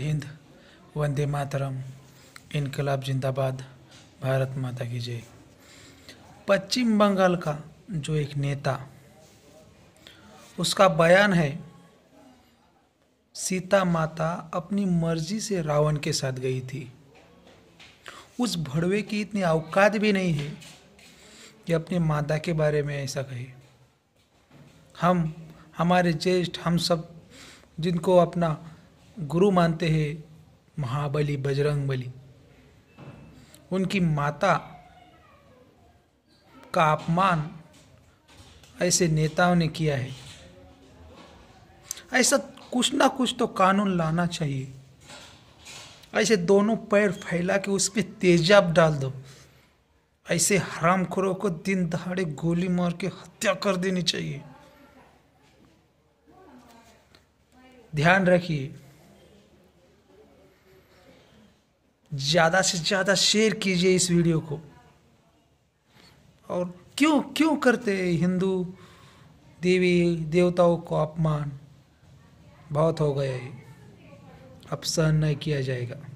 हिंद वंदे मातरम इनकलाब जिंदाबाद भारत माता की जय पश्चिम बंगाल का जो एक नेता उसका बयान है सीता माता अपनी मर्जी से रावण के साथ गई थी उस भड़वे की इतनी औकात भी नहीं है कि अपनी माता के बारे में ऐसा कहे हम हमारे ज्येष्ठ हम सब जिनको अपना गुरु मानते हैं महाबली बजरंग बली उनकी माता का अपमान ऐसे नेताओं ने किया है ऐसा कुछ ना कुछ तो कानून लाना चाहिए ऐसे दोनों पैर फैला के पर तेजाब डाल दो ऐसे हराम हरामखोरों को दिन दहाड़े गोली मार के हत्या कर देनी चाहिए ध्यान रखिए ज़्यादा से ज़्यादा शेयर कीजिए इस वीडियो को और क्यों क्यों करते हिंदू देवी देवताओं को अपमान बहुत हो गया ये अब सहन नहीं किया जाएगा